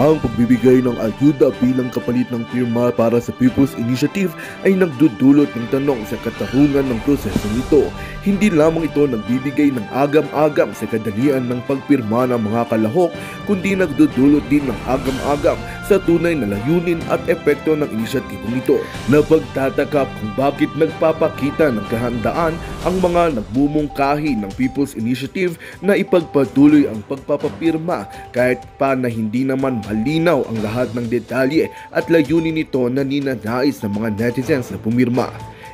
Ang pagbibigay ng ayuda bilang kapalit ng pirma para sa People's Initiative ay nagdudulot ng tanong sa katahungan ng proseso nito. Hindi lamang ito nagbibigay ng agam-agam sa kadalian ng pagpirma ng mga kalahok, kundi nagdudulot din ng agam-agam sa tunay na layunin at epekto ng inisyatibong ito. Napagtatakap kung bakit nagpapakita ng kahandaan ang mga nagbumungkahi ng People's Initiative na ipagpatuloy ang pagpapapirma kahit pa na hindi naman malinaw ang lahat ng detalye at layunin nito na ninanais ng mga netizens na pumirma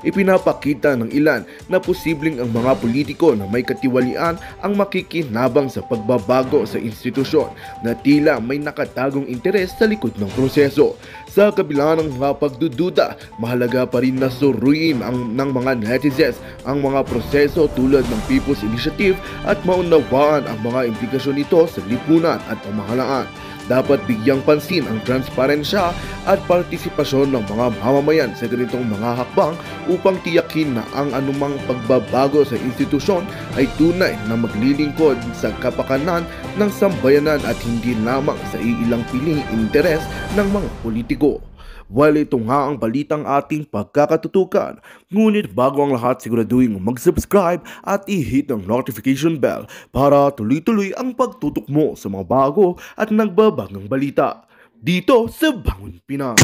ipinapakita ng ilan na posibleng ang mga politiko na may katiwalian ang makikinabang sa pagbabago sa institusyon na tila may nakatagong interes sa likod ng proseso. Sa kabila ng mga pagdududa, mahalaga pa rin na suruin ang, ng mga netizens ang mga proseso tulad ng People's Initiative at maunawaan ang mga implikasyon nito sa lipunan at pamahalaan. Dapat bigyang pansin ang transparensya at partisipasyon ng mga mamamayan sa ganitong mga hakbang upang tiyakin na ang anumang pagbabago sa institusyon ay tunay na maglilingkod sa kapakanan ng sambayanan at hindi lamang sa iilang piling interes ng mga politiko. Well, ito nga ang balitang ating pagkakatutukan. Ngunit bago ang lahat, siguraduhin mag-subscribe at i-hit ang notification bell para tuloy-tuloy ang pagtutok mo sa mga bago at nagbabagang balita dito sa Bangon Pinas.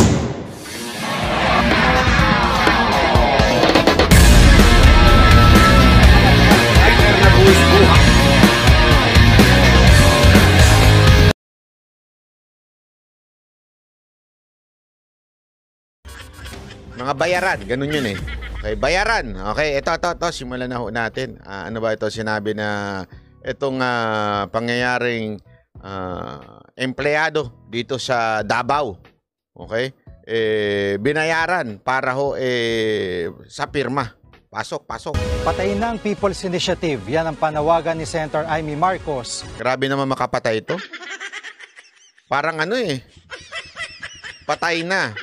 Mga bayaran, ganun yun eh. Okay, bayaran. Okay, ito, ito, ito. Simulan na ho natin. Uh, ano ba ito sinabi na itong uh, pangyayaring uh, empleyado dito sa Davao. Okay? Eh, binayaran para ho eh, sa pirma. Pasok, pasok. Patayin na ang People's Initiative. Yan ang panawagan ni Senator Amy Marcos. Grabe naman makapatay ito. Parang ano eh. Patay na.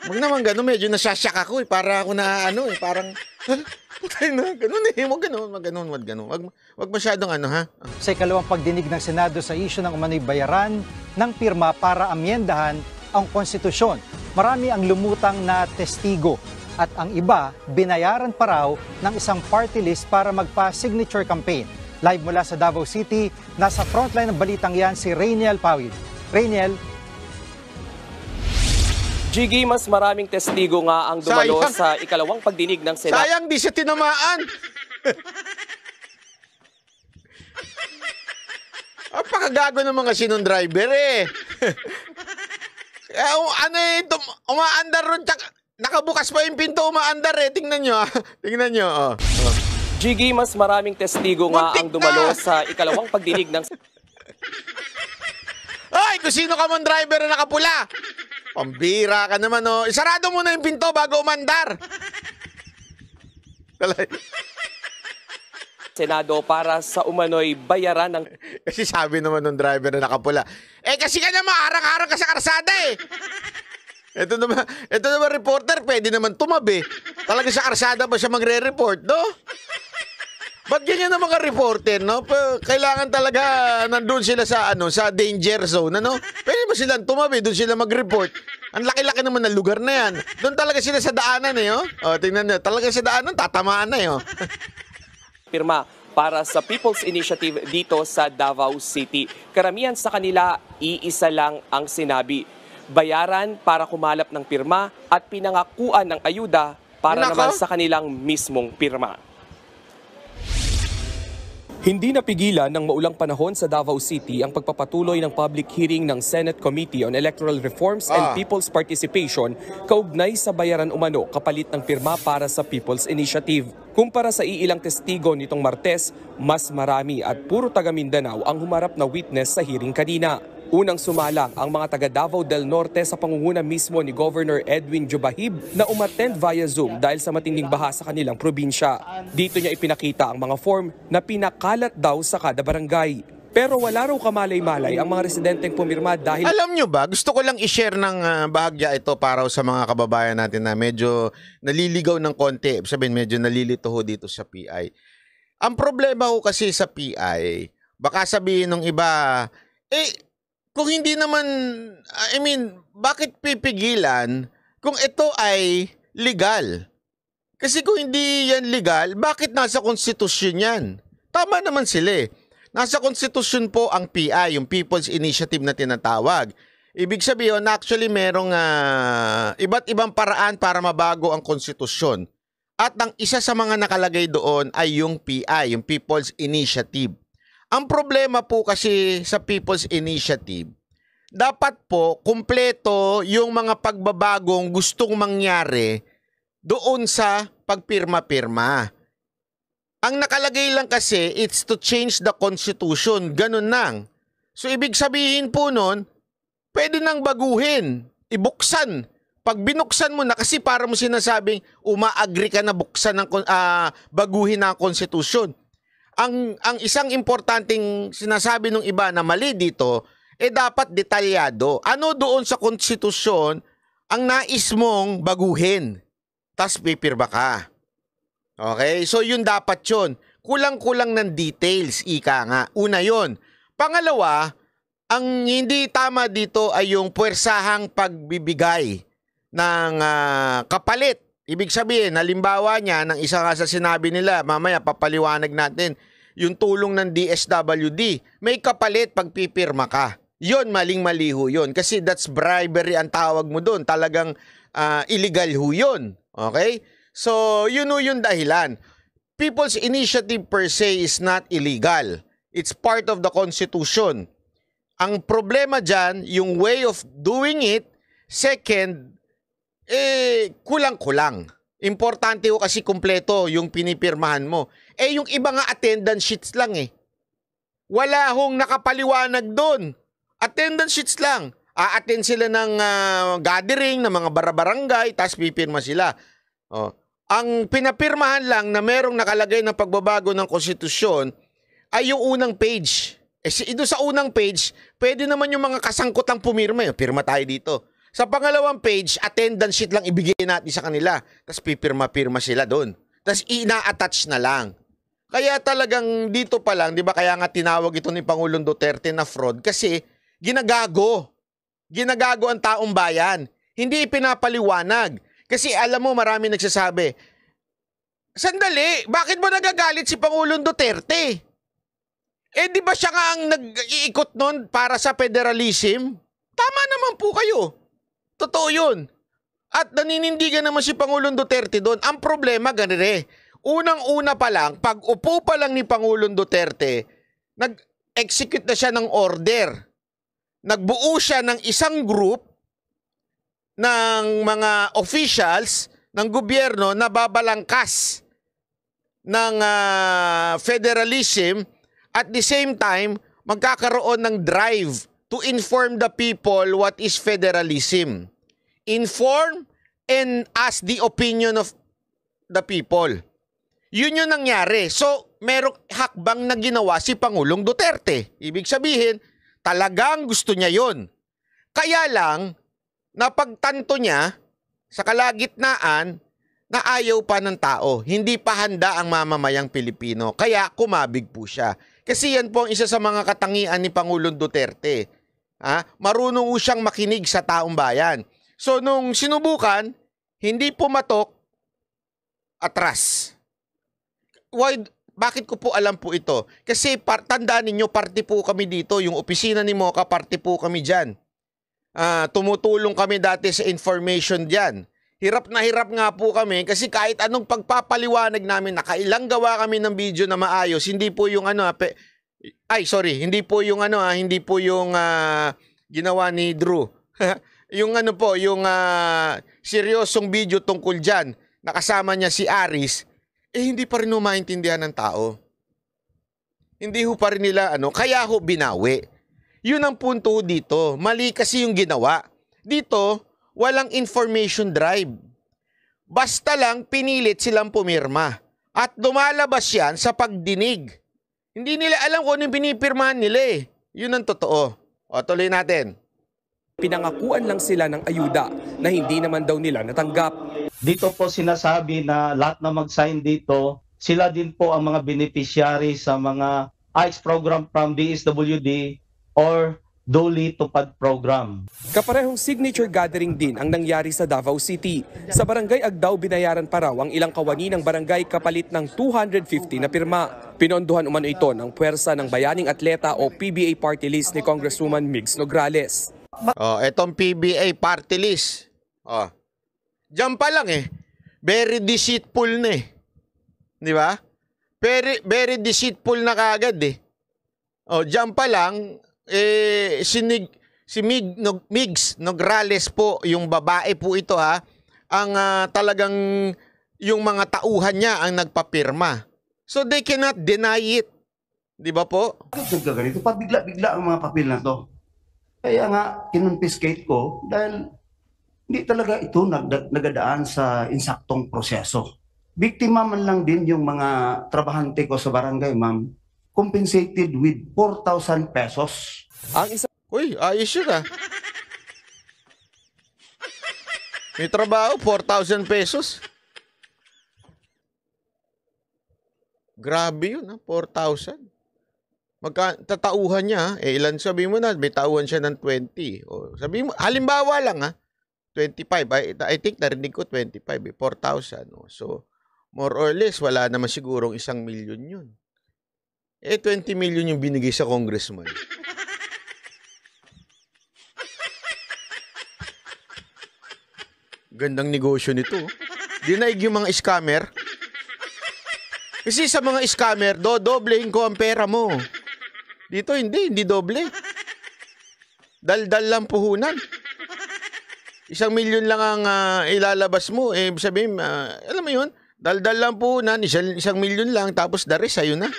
Wag naman ganun, medyo nasasyak ako eh. Para ako na ano eh, parang, ha? Putay na, ganun eh. Wag ganun, wag ganun, wag ganun. Wag, wag masyadong ano ha. Sa ikalawang pagdinig ng Senado sa isyo ng umano'y bayaran ng pirma para amyendahan ang konstitusyon. Marami ang lumutang na testigo at ang iba binayaran pa raw ng isang party list para magpa-signature campaign. Live mula sa Davao City, nasa frontline ng balitang yan si Rainiel Pawid. Rainiel, Jiggy, mas maraming testigo nga ang dumalo Sayang. sa ikalawang pagdinig ng Senado. Sayang, di siya tinamaan. Ang pakagago ng mga sinong driver eh. eh ano eh, tum- umaandar ron, tsaka, nakabukas pa yung pinto, umaandar eh. Tingnan nyo ah. Tingnan nyo. Oh. Jiggy, mas maraming testigo nga ang dumalo na. sa ikalawang pagdinig ng... Ay, kung sino ka mong driver na nakapula! Pambira ka naman, oh. Isarado mo na yung pinto bago umandar. Senado para sa umano'y bayaran ng... Kasi sabi naman ng driver na nakapula, eh kasi ka naman, arang-arang ka sa karsada eh. Ito naman, ito naman reporter, pwede naman tumabi. Talaga sa karsada ba siya magre-report, no? Ba't ganyan ang mga reporter, no? Kailangan talaga nandun sila sa, ano, sa danger zone, ano? Pwede ba silang tumabi? Doon sila mag-report. Ang laki-laki naman ng lugar na yan. Doon talaga sila sa daanan, eh, oh. O, oh, tingnan nyo. Talaga sa daanan, tatamaan na, eh, oh. Pirma para sa People's Initiative dito sa Davao City. Karamihan sa kanila, iisa lang ang sinabi. Bayaran para kumalap ng pirma at pinangakuan ng ayuda para Nako. naman sa kanilang mismong pirma. Hindi napigilan ng maulang panahon sa Davao City ang pagpapatuloy ng public hearing ng Senate Committee on Electoral Reforms and ah. People's Participation kaugnay sa bayaran umano kapalit ng pirma para sa People's Initiative. Kumpara sa iilang testigo nitong Martes, mas marami at puro taga Mindanao ang humarap na witness sa hearing kanina. Unang sumalang ang mga taga Davao del Norte sa pangunguna mismo ni Governor Edwin Jubahib na umattend via Zoom dahil sa matinding baha sa kanilang probinsya. Dito niya ipinakita ang mga form na pinakalat daw sa kada barangay. Pero wala raw kamalay-malay ang mga residenteng pumirma dahil... Alam nyo ba, gusto ko lang i-share ng ah, bahagya ito para sa mga kababayan natin na medyo naliligaw ng konti. Sabihin, medyo nalilito ho dito sa PI. Ang problema ko kasi sa PI, baka sabihin ng iba, eh, kung hindi naman, I mean, bakit pipigilan kung ito ay legal? Kasi kung hindi yan legal, bakit nasa konstitusyon yan? Tama naman sila eh. Nasa konstitusyon po ang PI, yung People's Initiative na tinatawag. Ibig sabihin, actually merong uh, iba't ibang paraan para mabago ang konstitusyon. At ang isa sa mga nakalagay doon ay yung PI, yung People's Initiative. Ang problema po kasi sa People's Initiative, dapat po kumpleto yung mga pagbabagong gustong mangyari doon sa pagpirma-pirma. Ang nakalagay lang kasi, it's to change the constitution. Ganun nang. So ibig sabihin po nun, pwede nang baguhin, ibuksan. Pag binuksan mo na kasi para mo sinasabing umaagree ka na buksan ng uh, baguhin ang konstitusyon ang ang isang importanteng sinasabi ng iba na mali dito eh dapat detalyado. Ano doon sa konstitusyon ang nais mong baguhin? Tas pipirma ka. Okay? So yun dapat yun. Kulang-kulang ng details, ika nga. Una yun Pangalawa, ang hindi tama dito ay yung puwersahang pagbibigay ng uh, kapalit Ibig sabihin, halimbawa niya, ng isa nga sa sinabi nila, mamaya papaliwanag natin, yung tulong ng DSWD, may kapalit pag pipirma ka. Yun, maling maliho yun. Kasi that's bribery ang tawag mo doon. Talagang uh, illegal ho yun. Okay? So, yun ho yung dahilan. People's initiative per se is not illegal. It's part of the Constitution. Ang problema dyan, yung way of doing it. Second, eh kulang-kulang. Importante ko kasi kumpleto yung pinipirmahan mo. Eh yung iba nga attendance sheets lang eh. Wala hong nakapaliwanag doon. Attendance sheets lang. A-attend sila ng uh, gathering ng mga barabarangay, tapos pipirma sila. Oh. Ang pinapirmahan lang na merong nakalagay ng pagbabago ng konstitusyon ay yung unang page. Eh, si, ito sa unang page, pwede naman yung mga kasangkot ang pumirma. Yung, eh. pirma tayo dito. Sa pangalawang page, attendance sheet lang ibigay natin sa kanila. Tapos pipirma-pirma sila doon. Tapos ina-attach na lang. Kaya talagang dito pa lang, di ba kaya nga tinawag ito ni Pangulong Duterte na fraud? Kasi ginagago. Ginagago ang taong bayan. Hindi pinapaliwanag. Kasi alam mo, marami nagsasabi, Sandali, bakit mo nagagalit si Pangulong Duterte? Eh di ba siya nga ang nag-iikot noon para sa federalism? Tama naman po kayo. Totoo yun. At naninindigan naman si Pangulong Duterte doon. Ang problema, ganire, eh. unang-una pa lang, pag upo pa lang ni Pangulong Duterte, nag-execute na siya ng order. Nagbuo siya ng isang group ng mga officials ng gobyerno na babalangkas ng uh, federalism at the same time magkakaroon ng drive to inform the people what is federalism inform and ask the opinion of the people. Yun yung nangyari. So, merong hakbang na ginawa si Pangulong Duterte. Ibig sabihin, talagang gusto niya yon. Kaya lang, napagtanto niya sa kalagitnaan na ayaw pa ng tao. Hindi pa handa ang mamamayang Pilipino. Kaya kumabig po siya. Kasi yan po ang isa sa mga katangian ni Pangulong Duterte. Ha? Marunong siyang makinig sa taong bayan. So nung sinubukan, hindi pumatok, atras. Why, bakit ko po alam po ito? Kasi par, tandaan ninyo, party po kami dito. Yung opisina ni Mocha, party po kami dyan. Uh, tumutulong kami dati sa information dyan. Hirap na hirap nga po kami kasi kahit anong pagpapaliwanag namin, nakailang gawa kami ng video na maayos, hindi po yung ano, ah, pe, ay sorry, hindi po yung ano, ah, hindi po yung uh, ginawa ni Drew. yung ano po, yung uh, seryosong video tungkol dyan, nakasama niya si Aris, eh hindi pa rin maintindihan ng tao. Hindi ho pa rin nila ano, kaya ho binawi. Yun ang punto dito. Mali kasi yung ginawa. Dito, walang information drive. Basta lang pinilit silang pumirma. At dumalabas yan sa pagdinig. Hindi nila alam kung ano yung pinipirmahan nila eh. Yun ang totoo. O, tuloy natin. Pinangakuan lang sila ng ayuda na hindi naman daw nila natanggap. Dito po sinasabi na lahat na mag-sign dito, sila din po ang mga beneficiary sa mga ICE program from DSWD or Doli Tupad Program. Kaparehong signature gathering din ang nangyari sa Davao City. Sa barangay Agdao binayaran pa raw ang ilang kawani ng barangay kapalit ng 250 na pirma. Pinondohan umano ito ng puwersa ng Bayaning Atleta o PBA Party List ni Congresswoman Migs Nograles. Oh, etong PBA party list. Oh. Diyan pa lang eh. Very deceitful na eh. 'Di ba? Very very deceitful na kagad eh. Oh, diyan pa lang eh sinig si Mig Nog, Migs Nograles po yung babae po ito ha. Ang uh, talagang yung mga tauhan niya ang nagpapirma. So they cannot deny it. Di ba po? Bakit ganito? Pabigla-bigla ang mga papel na to. Kaya nga, kinonfiscate ko dahil hindi talaga ito nag nagadaan sa insaktong proseso. Biktima man lang din yung mga trabahante ko sa barangay, ma'am, compensated with 4,000 pesos. Ang isa... Uy, ayos yun ah. May trabaho, 4,000 pesos. Grabe yun, ah, 4,000 magka, tatauhan niya, eh ilan sabi mo na, may tauhan siya ng 20. O, sabi mo, halimbawa lang ha, 25. I, I think narinig ko 25, eh, 4,000. oh. So, more or less, wala naman sigurong isang million yun. Eh, 20 million yung binigay sa congressman. Gandang negosyo nito. Dinaig yung mga scammer. Kasi sa mga scammer, dodoblehin ko ang pera mo. Dito hindi, hindi doble. Daldal lang puhunan. Isang milyon lang ang uh, ilalabas mo. Eh, sabihin, uh, alam mo yun, daldal lang puhunan, isang, isang milyon lang, tapos the rest, sa'yo na.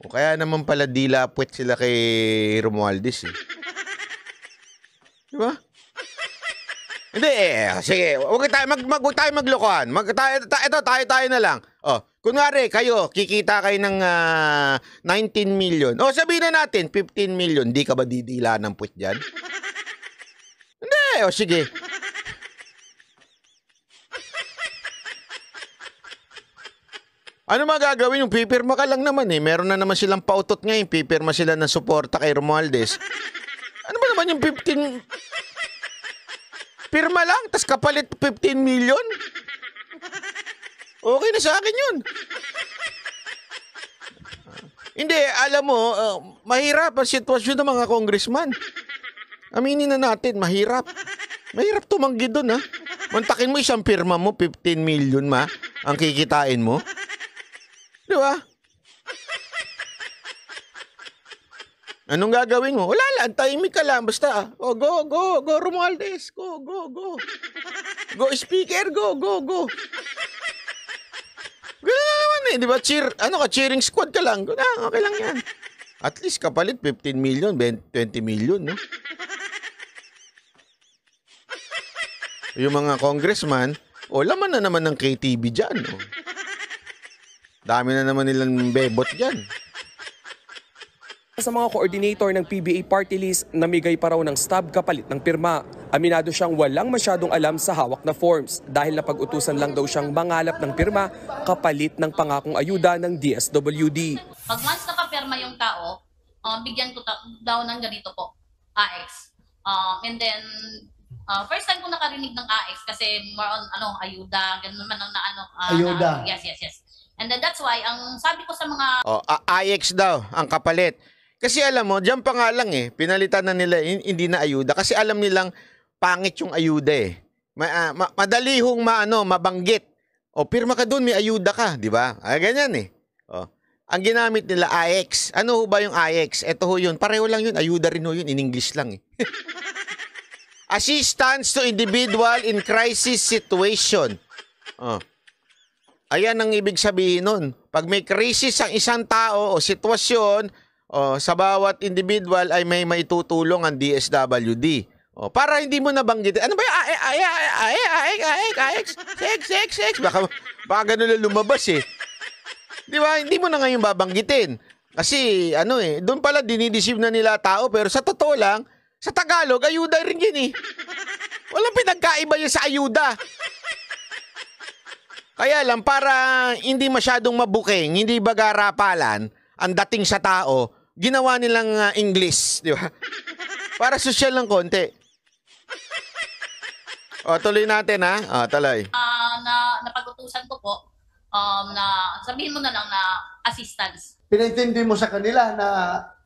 O kaya naman pala di lapwet sila kay Romualdez eh. Di ba? Hindi eh. eh sige, wag tayo mag, mag wag tayo maglokohan. Mag tayo, ta, ito tayo tayo na lang. Oh, kunwari kayo kikita kayo ng uh, ah, 19 million. Oh, sabihin na natin 15 million. Di ka ba didila ng put diyan? Hindi, oh sige. Ano magagawin yung pipirma ka lang naman eh. Meron na naman silang pautot ngayon. Pipirma sila ng suporta kay Romualdez. Ano ba naman yung 15... Pirma lang, tas kapalit 15 million. Okay na sa akin yun. Hindi, alam mo, uh, mahirap ang sitwasyon ng mga congressman. Aminin na natin, mahirap. Mahirap tumanggi doon, ha? Mantakin mo isang pirma mo, 15 million, ma, ang kikitain mo. Di ba? Anong gagawin mo? Wala lang, timing ka lang. Basta, ah. oh, go, go, go, Romualdez. Go, go, go. Go, speaker, go, go, go. Gano'n naman eh, di ba? Cheer, ano ka, cheering squad ka lang. Gano'n, ah, okay lang yan. At least kapalit 15 million, 20 million, no? Yung mga congressman, o oh, laman na naman ng KTV dyan. Oh. Dami na naman nilang bebot dyan. Sa mga coordinator ng PBA party list, namigay pa raw ng stab kapalit ng pirma. Aminado siyang walang masyadong alam sa hawak na forms dahil napag-utusan lang daw siyang mangalap ng pirma kapalit ng pangakong ayuda ng DSWD. Pag once nakapirma yung tao, um, bigyan ko daw ng ganito po, AX. Um, ah, and then, uh, first time ko nakarinig ng AX kasi more on ano, ayuda, ganun man ang na ano. Uh, ayuda. Na, yes, yes, yes. And then that's why, ang sabi ko sa mga... Oh, AX daw, ang kapalit. Kasi alam mo, diyan pa nga lang eh, pinalitan na nila hindi na ayuda kasi alam nilang pangit yung ayuda eh. Ma, uh, ma, madali hong maano, mabanggit. O pirma ka doon, may ayuda ka, di ba? Ah, ganyan eh. O. Ang ginamit nila AX. Ano ho ba yung AX? Ito ho yun. Pareho lang yun. Ayuda rin ho yun. In English lang eh. Assistance to individual in crisis situation. Oh. Ayan ang ibig sabihin nun. Pag may crisis ang isang tao o sitwasyon, Oh, sa bawat individual ay may maitutulong ang DSWD. Oh, para hindi mo nabanggit. Ano ba yung ay ay ay ay ay ay ay sex sex sex baka baka ganun na lumabas eh. 'Di ba? Hindi mo na ngayon babanggitin. Kasi ano eh, doon pala dinideceive na nila tao pero sa totoo lang, sa Tagalog ayuda rin 'yan eh. Walang pinagkaiba 'yan sa ayuda. Kaya lang para hindi masyadong mabuking, hindi bagarapalan, ang dating sa tao, ginawa nilang uh, English, di ba? Para social lang konti. O, oh, tuloy natin ha. O, oh, tuloy. Uh, na, napag-utusan ko po um, na sabihin mo na lang na assistance. Pinaintindi mo sa kanila na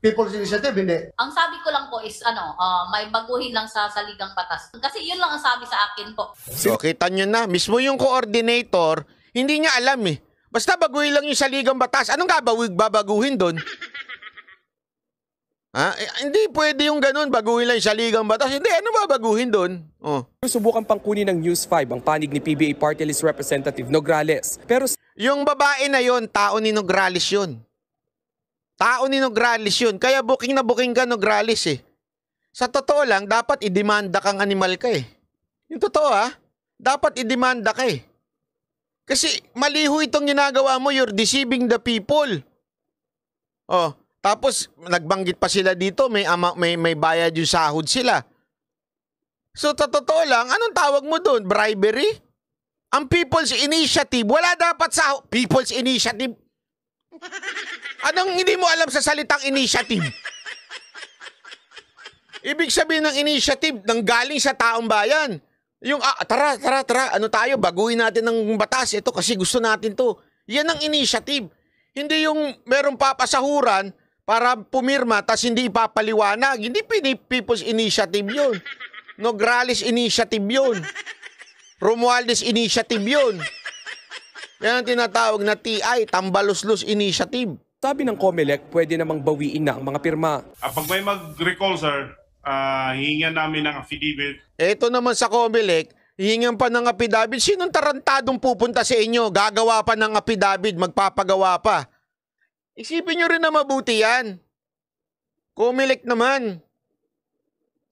people's initiative, hindi? Ang sabi ko lang po is ano, uh, may baguhin lang sa saligang batas. Kasi yun lang ang sabi sa akin po. So, kita nyo na, mismo yung coordinator, hindi niya alam eh. Basta baguhin lang yung saligang batas. Anong gabawig babaguhin doon? Ha? Eh, hindi pwede yung ganun, baguhin lang yung saligang batas. Hindi, ano ba baguhin doon? Oh. Subukan pang kunin ng News 5 ang panig ni PBA Party List Representative Nograles. Pero yung babae na yon, tao ni Nograles yun. Tao ni Nograles yun. Kaya booking na booking ka Nograles eh. Sa totoo lang, dapat idemanda kang animal ka eh. Yung totoo ha, ah. dapat idemanda ka eh. Kasi mali ho itong ginagawa mo, you're deceiving the people. Oh, tapos nagbanggit pa sila dito, may ama, may may bayad yung sahod sila. So totoo lang, anong tawag mo doon? Bribery? Ang People's Initiative, wala dapat sa People's Initiative. Anong hindi mo alam sa salitang initiative? Ibig sabihin ng initiative, nang galing sa taong bayan. Yung, ah, tara, tara, tara, ano tayo, baguhin natin ng batas ito kasi gusto natin to. Yan ang initiative. Hindi yung merong papasahuran para pumirma tapos hindi ipapaliwanag. Hindi People's Initiative yun. Nograles Initiative yun. Romualdez Initiative yun. Yan ang tinatawag na TI, Tambaluslus Initiative. Sabi ng COMELEC, pwede namang bawiin na ang mga pirma. Kapag ah, may mag-recall, sir, uh, hihingan namin ng affidavit. Ito naman sa Comelec, hihingan pa ng affidavit. Sinong tarantadong pupunta sa inyo? Gagawa pa ng affidavit, magpapagawa pa. Isipin nyo rin na mabuti yan. Comelec naman.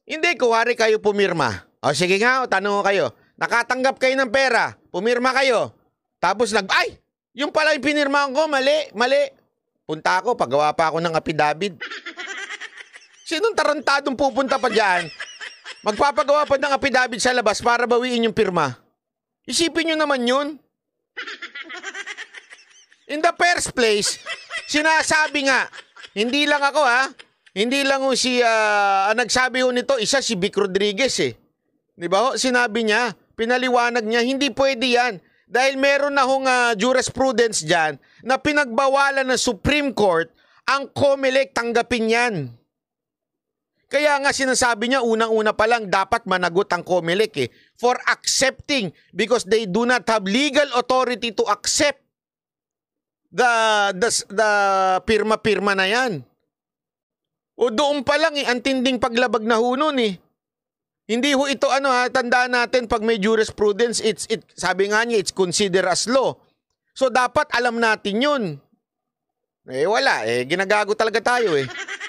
Hindi, kuwari kayo pumirma. O sige nga, o, tanong ko kayo. Nakatanggap kayo ng pera, pumirma kayo. Tapos nag... Ay! Yung pala yung pinirmahan ko, mali, mali. Punta ako, pagawa pa ako ng affidavit. Sinong tarantadong pupunta pa dyan? Magpapagawa pa ng apidabit sa labas para bawiin yung pirma. Isipin nyo naman yun. In the first place, sinasabi nga, hindi lang ako ha, hindi lang ho si, uh, ah, ang nagsabi ho nito, isa si Vic Rodriguez eh. Di ba ho? Sinabi niya, pinaliwanag niya, hindi pwede yan. Dahil meron na hong uh, jurisprudence dyan na pinagbawalan ng Supreme Court ang COMELEC tanggapin yan. Kaya nga sinasabi niya unang-una pa lang dapat managot ang COMELEC eh, for accepting because they do not have legal authority to accept the the, the pirma-pirma na 'yan. O doon pa lang eh, ang tinding paglabag na ho nun eh. Hindi ho ito ano ha, tandaan natin pag may jurisprudence, it's, it, sabi nga niya, it's considered as law. So dapat alam natin yun. Eh wala, eh ginagago talaga tayo eh.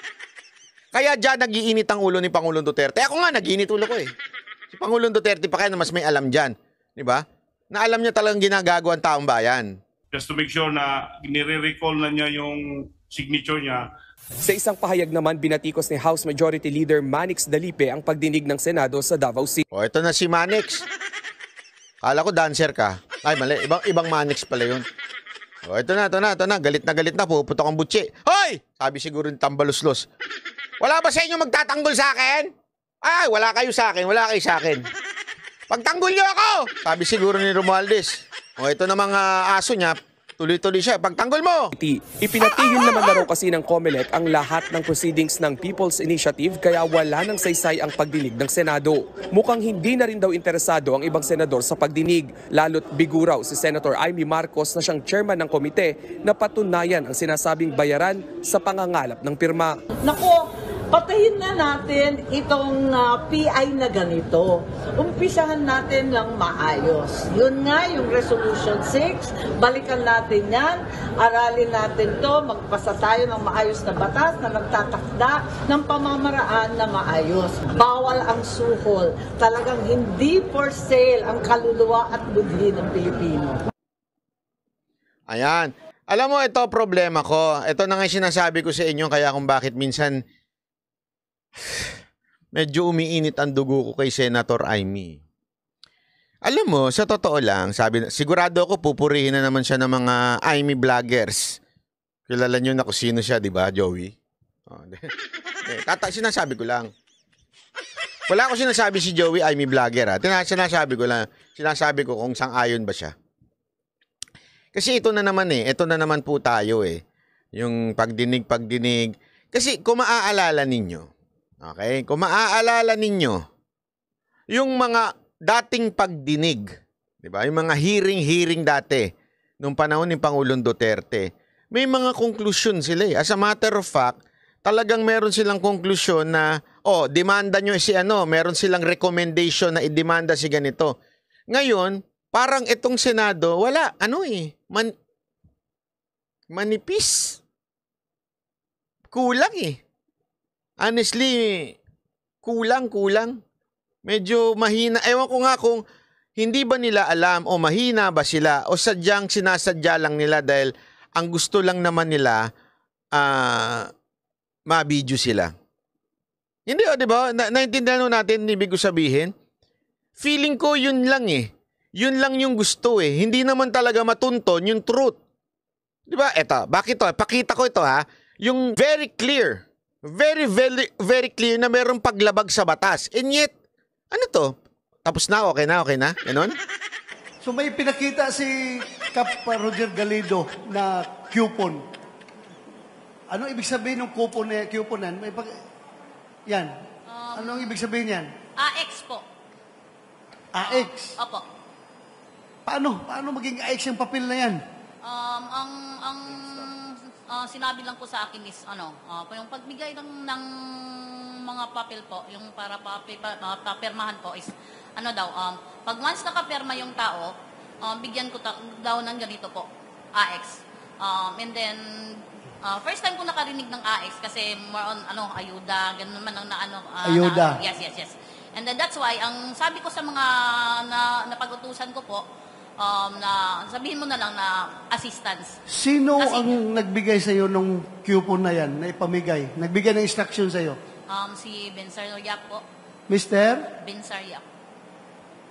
Kaya dyan nagiinit ang ulo ni Pangulong Duterte. Ako nga, nagiinit ulo ko eh. Si Pangulong Duterte pa kaya na mas may alam dyan. Di ba? Na alam niya talagang ginagago ang taong bayan. Just to make sure na nire-recall na niya yung signature niya. Sa isang pahayag naman, binatikos ni House Majority Leader Manix Dalipe ang pagdinig ng Senado sa Davao City. O, ito na si Manix. Kala ko dancer ka. Ay, mali. Ibang, ibang Manix pala yun. O, ito na, ito na, ito na. Galit na galit na. Puputok ang butsi. Hoy! Sabi siguro Tambalos-los. Wala ba sa inyo magtatanggol sa akin? Ay, wala kayo sa akin, wala kayo sa akin. Pagtanggol niyo ako! Sabi siguro ni Romualdez. O oh, ito na mga ah, aso niya, tuloy-tuloy siya. Pagtanggol mo! Ipinatigil naman na kasi ng COMELEC ang lahat ng proceedings ng People's Initiative kaya wala nang saysay ang pagdinig ng Senado. Mukhang hindi na rin daw interesado ang ibang senador sa pagdinig, lalo't biguraw si Senator Amy Marcos na siyang chairman ng komite na patunayan ang sinasabing bayaran sa pangangalap ng pirma. Nako, patayin na natin itong uh, ah, PI na ganito. Umpisahan natin lang maayos. Yun nga yung Resolution 6, balikan natin yan, aralin natin to, magpasa tayo ng maayos na batas na nagtatakda ng pamamaraan na maayos. Bawal ang suhol. Talagang hindi for sale ang kaluluwa at budhi ng Pilipino. Ayan. Alam mo, ito problema ko. Ito na nga sinasabi ko sa inyo kaya kung bakit minsan medyo umiinit ang dugo ko kay Senator Amy. Alam mo, sa totoo lang, sabi, sigurado ako pupurihin na naman siya ng mga Amy vloggers. Kilala niyo na kung sino siya, di ba, Joey? Oh, eh, tata, sinasabi ko lang. Wala ako sinasabi si Joey Amy vlogger. Ha. Ah. Tina, sinasabi ko lang, sinasabi ko kung sang ayon ba siya. Kasi ito na naman eh, ito na naman po tayo eh. Yung pagdinig, pagdinig. Kasi kung maaalala ninyo, Okay? Kung maaalala ninyo, yung mga dating pagdinig, di ba? Yung mga hearing-hearing dati, nung panahon ni Pangulong Duterte, may mga konklusyon sila eh. As a matter of fact, talagang meron silang konklusyon na, oh, demanda nyo si ano, meron silang recommendation na idemanda si ganito. Ngayon, parang itong Senado, wala, ano eh, man, manipis. Kulang eh honestly, kulang-kulang. Medyo mahina. Ewan ko nga kung hindi ba nila alam o mahina ba sila o sadyang sinasadya lang nila dahil ang gusto lang naman nila uh, ah, mabidyo sila. Hindi o, oh, di ba? Na- naintindihan natin ibig ko sabihin. Feeling ko yun lang eh. Yun lang yung gusto eh. Hindi naman talaga matunton yung truth. Di ba? Eto, bakit to? Pakita ko ito ha. Yung very clear Very, very, very clear na merong paglabag sa batas. And yet, ano to? Tapos na, okay na, okay na? Ganon? So may pinakita si Kap Roger Galido na coupon. Ano ibig sabihin ng coupon na couponan? May pag... Yan. Um, Anong ibig sabihin yan? AX po. AX? Opo. Paano? Paano maging AX yung papel na yan? Um, ang, ang uh, sinabi lang ko sa akin is, ano, uh, yung pagbigay ng, ng mga papel po, yung para papel, uh, ah, papirmahan po is, ano daw, um, pag once nakapirma yung tao, um, bigyan ko ta- daw ng ganito po, AX. Um, and then, uh, first time ko nakarinig ng AX kasi more on, ano, ayuda, ganun man ang na, ano. Uh, ayuda. Na, yes, yes, yes. And then that's why, ang sabi ko sa mga na, napag-utusan ko po, um, na sabihin mo na lang na assistance. Sino Kasi, ang nagbigay sa iyo ng coupon na yan, na ipamigay? Nagbigay ng instruction sa iyo? Um, si Bensar Yap po. Mr.? Bensar Yap.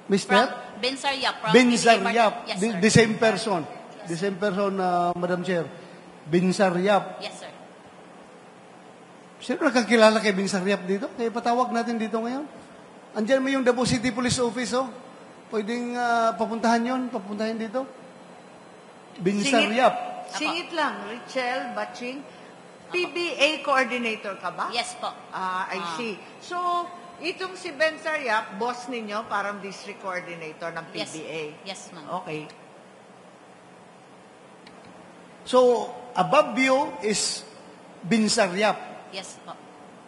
Mr.? From, Bensar Yap. From Bensar Yap. the, the same person. Yes, the same person, uh, Madam Chair. Bensar Yap. Yes, sir. Sino nakakilala kay Bensar Yap dito? Kaya eh, patawag natin dito ngayon. Andiyan mo yung Davao City Police Office, oh. Pwedeng uh, papuntahan yun, papuntahin dito. Binsariap. Singit lang, Richelle Batching. PBA coordinator ka ba? Yes po. Ah, I Ah. see. So, itong si Ben Sariap, boss ninyo, parang district coordinator ng Yes. PBA. Yes, ma'am. Okay. So, above you is Binsariap. Yes po.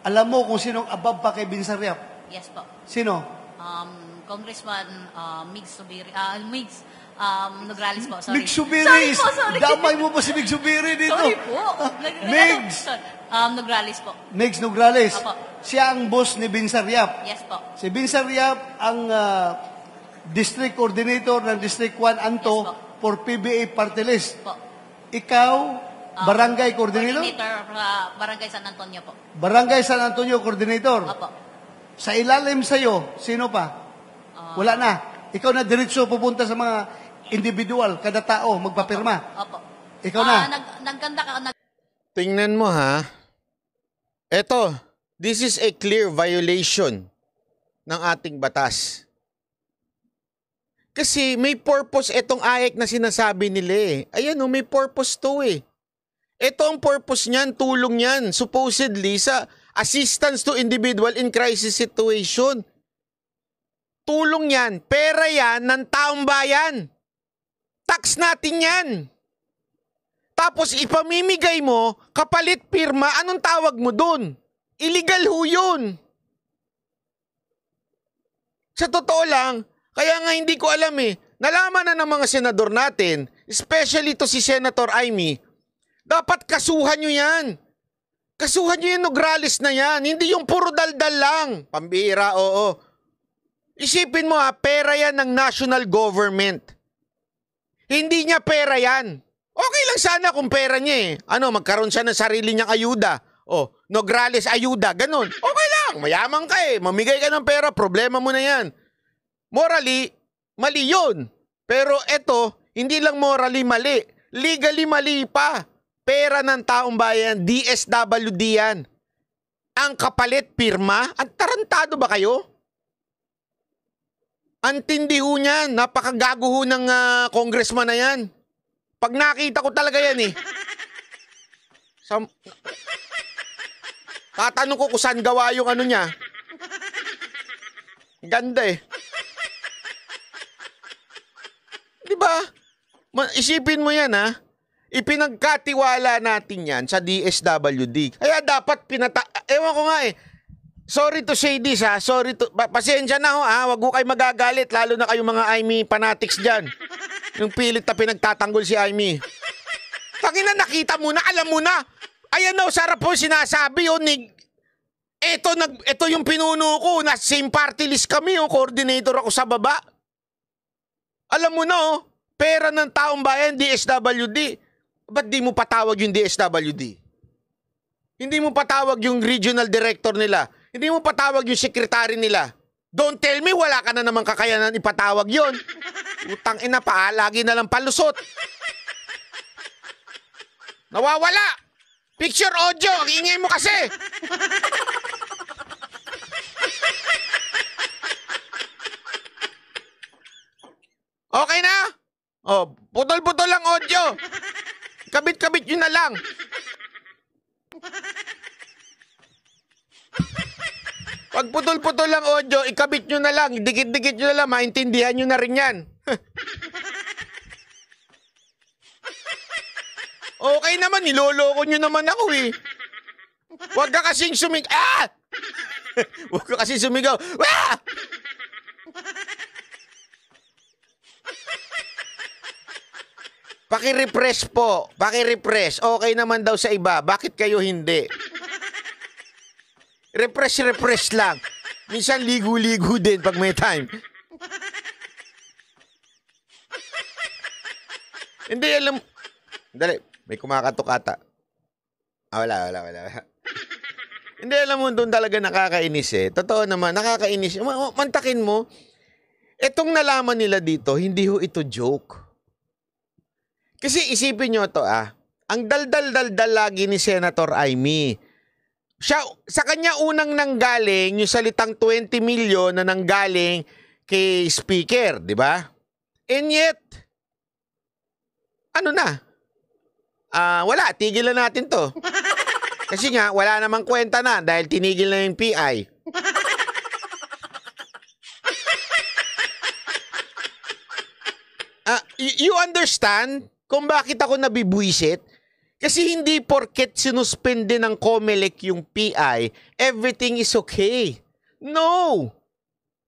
Alam mo kung sinong above pa kay Binsariap? Yes po. Sino? Um, Congressman uh, Migs Subiri, uh, Migs um, Nograles po, sorry. Migs Subiri! Sorry po, sorry. Damay mo po si Migs Subiri dito? Sorry po. Nag Um, Nograles po. Migs Nograles. Opo. Siya ang boss ni Binsar Yap. Yes po. Si Binsar Yap ang uh, district coordinator ng District 1 Anto yes, for PBA party list. Po. Ikaw, um, barangay coordinator? Coordinator, uh, barangay San Antonio po. Barangay San Antonio coordinator? Opo. Sa ilalim sa'yo, sino pa? Wala na. Ikaw na diretso pupunta sa mga individual, kada tao, magpapirma. Opo. Ikaw na. Ah, nag, ka. Nag- Tingnan mo ha. Eto, this is a clear violation ng ating batas. Kasi may purpose itong AEC na sinasabi nila eh. Ayan o, oh, may purpose to eh. Ito ang purpose niyan, tulong niyan, supposedly sa assistance to individual in crisis situation. Tulong yan, pera yan ng taong bayan. Tax natin yan. Tapos ipamimigay mo, kapalit pirma, anong tawag mo dun? Illegal ho yun. Sa totoo lang, kaya nga hindi ko alam eh, nalaman na ng mga senador natin, especially to si Senator Amy, dapat kasuhan nyo yan. Kasuhan nyo yung Nograles na yan, hindi yung puro daldal lang. Pambira, oo. Isipin mo ha, pera yan ng national government. Hindi niya pera yan. Okay lang sana kung pera niya eh. Ano, magkaroon siya ng sarili niyang ayuda. O, oh, nograles ayuda, ganun. Okay lang, mayaman ka eh. Mamigay ka ng pera, problema mo na yan. Morally, mali yun. Pero eto, hindi lang morally mali. Legally mali pa. Pera ng taong bayan, DSWD yan. Ang kapalit pirma, ang tarantado ba kayo? Antindi ho niyan. Napakagago ho ng uh, congressman na yan. Pag nakita ko talaga yan eh. Sam Tatanong ko kung saan gawa yung ano niya. Ganda eh. Di ba? Isipin mo yan ha. Ipinagkatiwala natin yan sa DSWD. Kaya dapat pinata... Ewan ko nga eh sorry to say this ha, sorry to, pasensya na ho ha, wag ho kayo magagalit, lalo na kayong mga Aimee fanatics diyan. Yung pilit na pinagtatanggol si Aimee. na nakita mo na, alam mo na. Ayan na, sarap po sinasabi yun, nig, eto, nag, eto yung pinuno ko, na same party list kami, yung coordinator ako sa baba. Alam mo na, oh, pera ng taong bayan, DSWD. Ba't di mo patawag yung DSWD? Hindi mo patawag yung regional director nila. Hindi mo patawag yung sekretary nila. Don't tell me wala ka na naman kakayanan ipatawag yon. Utang ina pa, ah, lagi na lang palusot. Nawawala! Picture audio, ingay mo kasi! Okay na? Oh, putol-putol lang audio. Kabit-kabit yun na lang. Pag putol-putol lang audio, ikabit nyo na lang, dikit-dikit nyo na lang, maintindihan nyo na rin yan. okay naman, niloloko nyo naman ako eh. Huwag ka kasing sumig... Ah! Huwag ka kasing sumigaw. Ah! Paki-refresh po. Paki-refresh. Okay naman daw sa iba. Bakit kayo hindi? Refresh, refresh lang. Minsan ligo-ligo din pag may time. Hindi, alam mo. Dali, may kumakatok ata. Ah, wala, wala, wala. Hindi, alam mo, doon talaga nakakainis eh. Totoo naman, nakakainis. Mantakin mo, etong nalaman nila dito, hindi ho ito joke. Kasi isipin nyo to ah, ang daldal-daldal lagi ni Senator Aimee siya, sa kanya unang nanggaling yung salitang 20 million na nanggaling kay speaker, di ba? And yet, ano na? Uh, wala, tigilan natin to. Kasi nga, wala namang kwenta na dahil tinigil na yung PI. Uh, ah, you understand kung bakit ako nabibwisit? Kasi hindi porket sinuspende ng COMELEC yung PI, everything is okay. No!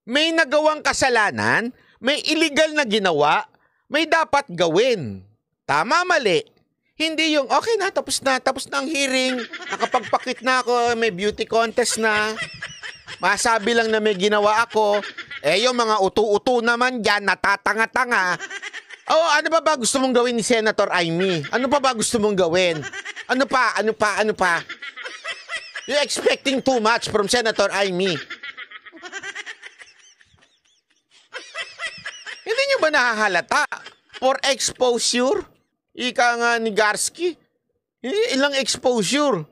May nagawang kasalanan, may illegal na ginawa, may dapat gawin. Tama, mali. Hindi yung, okay na, tapos na, tapos na ang hearing, nakapagpakit na ako, may beauty contest na, masabi lang na may ginawa ako, eh yung mga utu-utu naman dyan, natatanga-tanga, Oh, ano pa ba, gusto mong gawin ni Senator Amy? Ano pa ba, gusto mong gawin? Ano pa? Ano pa? Ano pa? You're expecting too much from Senator Amy. Hindi niyo ba nahahalata? For exposure? Ika nga ni Garski. Ilang exposure.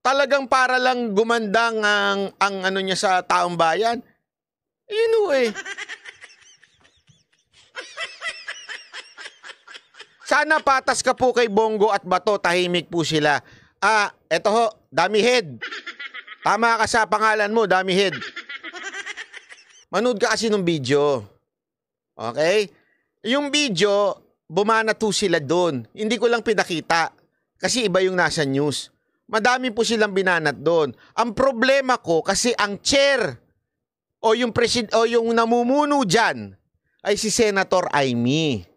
Talagang para lang gumandang ang, ang ano niya sa taong bayan. You know eh. Sana patas ka po kay Bongo at Bato, tahimik po sila. Ah, eto ho, Dami Head. Tama ka sa pangalan mo, Dami Head. Manood ka kasi ng video. Okay? Yung video, bumana to sila doon. Hindi ko lang pinakita kasi iba yung nasa news. Madami po silang binanat doon. Ang problema ko kasi ang chair o yung presid o yung namumuno diyan ay si Senator Aimee.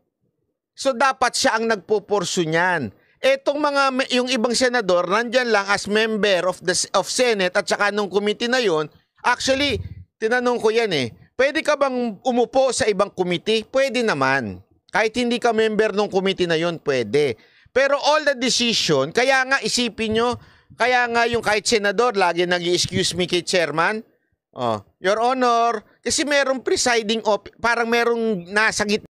So dapat siya ang nagpupursu niyan. Etong mga yung ibang senador nandiyan lang as member of the of Senate at saka nung committee na yon. Actually, tinanong ko yan eh. Pwede ka bang umupo sa ibang committee? Pwede naman. Kahit hindi ka member ng committee na yon, pwede. Pero all the decision, kaya nga isipin nyo, kaya nga yung kahit senador lagi nag excuse me kay chairman. Oh, Your Honor, kasi merong presiding op parang merong nasa gitna